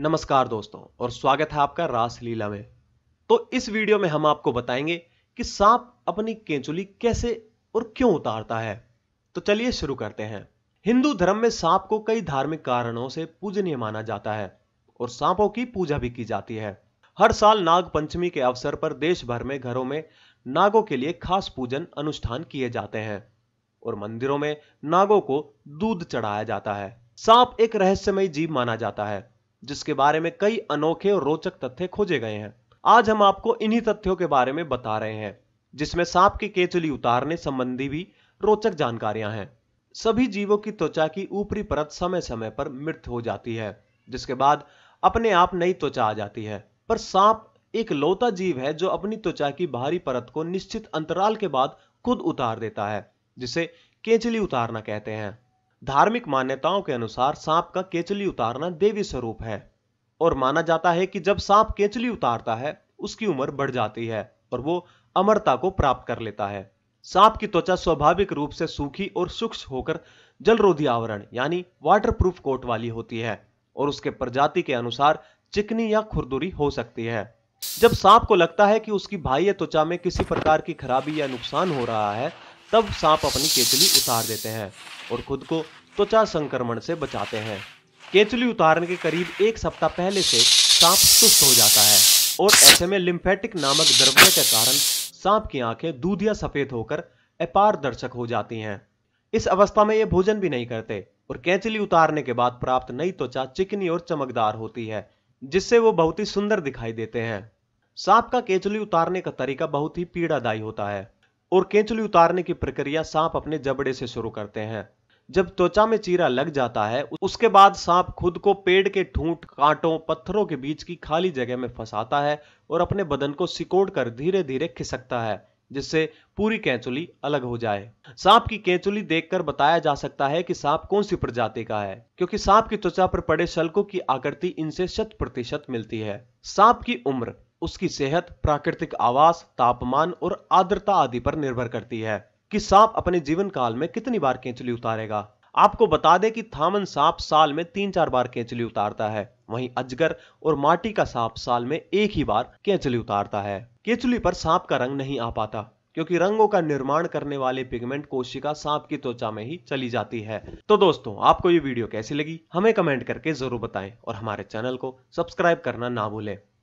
नमस्कार दोस्तों और स्वागत है आपका रासलीला में तो इस वीडियो में हम आपको बताएंगे कि सांप अपनी केंचुली कैसे और क्यों उतारता है तो चलिए शुरू करते हैं हिंदू धर्म में सांप को कई धार्मिक कारणों से पूजनीय माना जाता है और सांपों की पूजा भी की जाती है हर साल नाग पंचमी के अवसर पर देश भर में घरों में नागों के लिए खास पूजन अनुष्ठान किए जाते हैं और मंदिरों में नागों को दूध चढ़ाया जाता है सांप एक रहस्यमय जीव माना जाता है जिसके बारे में कई अनोखे और रोचक तथ्य खोजे गए हैं आज हम आपको इन्हीं तथ्यों के बारे में बता रहे हैं जिसमें सांप की केचुली उतारने संबंधी भी रोचक जानकारियां हैं सभी जीवों की त्वचा की ऊपरी परत समय समय पर मृत हो जाती है जिसके बाद अपने आप नई त्वचा आ जाती है पर सांप एक लौता जीव है जो अपनी त्वचा की बाहरी परत को निश्चित अंतराल के बाद खुद उतार देता है जिसे केचली उतारना कहते हैं धार्मिक मान्यताओं के अनुसार सांप का केचली उतारना देवी स्वरूप है और माना जाता है कि जब सांप केचली उतारता है उसकी उम्र बढ़ जाती है और वो अमरता को प्राप्त कर लेता है सांप की त्वचा स्वाभाविक रूप से सूखी और सूक्ष्म होकर जलरोधी आवरण यानी वाटरप्रूफ कोट वाली होती है और उसके प्रजाति के अनुसार चिकनी या खुरदुरी हो सकती है जब सांप को लगता है कि उसकी बाह्य त्वचा में किसी प्रकार की खराबी या नुकसान हो रहा है तब सांप अपनी केचली उतार देते हैं और खुद को त्वचा संक्रमण से बचाते हैं केचली उतारने के करीब एक सप्ताह पहले से सांप सुस्त हो जाता है और ऐसे में लिम्फेटिक नामक द्रव्य के कारण सांप की आंखें दूधिया सफेद होकर अपारदर्शक हो जाती हैं इस अवस्था में ये भोजन भी नहीं करते और कैचली उतारने के बाद प्राप्त नई त्वचा चिकनी और चमकदार होती है जिससे वो बहुत ही सुंदर दिखाई देते हैं सांप का केचली उतारने का तरीका बहुत ही पीड़ादायी होता है और केंचुली उतारने की प्रक्रिया सांप अपने जबड़े से शुरू करते हैं जब त्वचा में चीरा लग जाता है उसके बाद सांप खुद को पेड़ के ठूंठ कांटों पत्थरों के बीच की खाली जगह में फंसाता है और अपने बदन को सिकोड़ कर धीरे धीरे खिसकता है जिससे पूरी कैंचुली अलग हो जाए सांप की कैंचुली देखकर बताया जा सकता है कि सांप कौन सी प्रजाति का है क्योंकि सांप की त्वचा पर पड़े शल्कों की आकृति इनसे शत प्रतिशत मिलती है सांप की उम्र उसकी सेहत प्राकृतिक आवास तापमान और आर्द्रता आदि पर निर्भर करती है कि सांप अपने जीवन काल में कितनी बार केंचली उतारेगा आपको बता दें कि थामन सांप साल में तीन चार बार केंचली उतारता है वहीं अजगर और माटी का सांप साल में एक ही बार केंचली उतारता है केंचुली पर सांप का रंग नहीं आ पाता क्योंकि रंगों का निर्माण करने वाले पिगमेंट कोशिका सांप की त्वचा में ही चली जाती है तो दोस्तों आपको ये वीडियो कैसी लगी हमें कमेंट करके जरूर बताएं और हमारे चैनल को सब्सक्राइब करना ना भूलें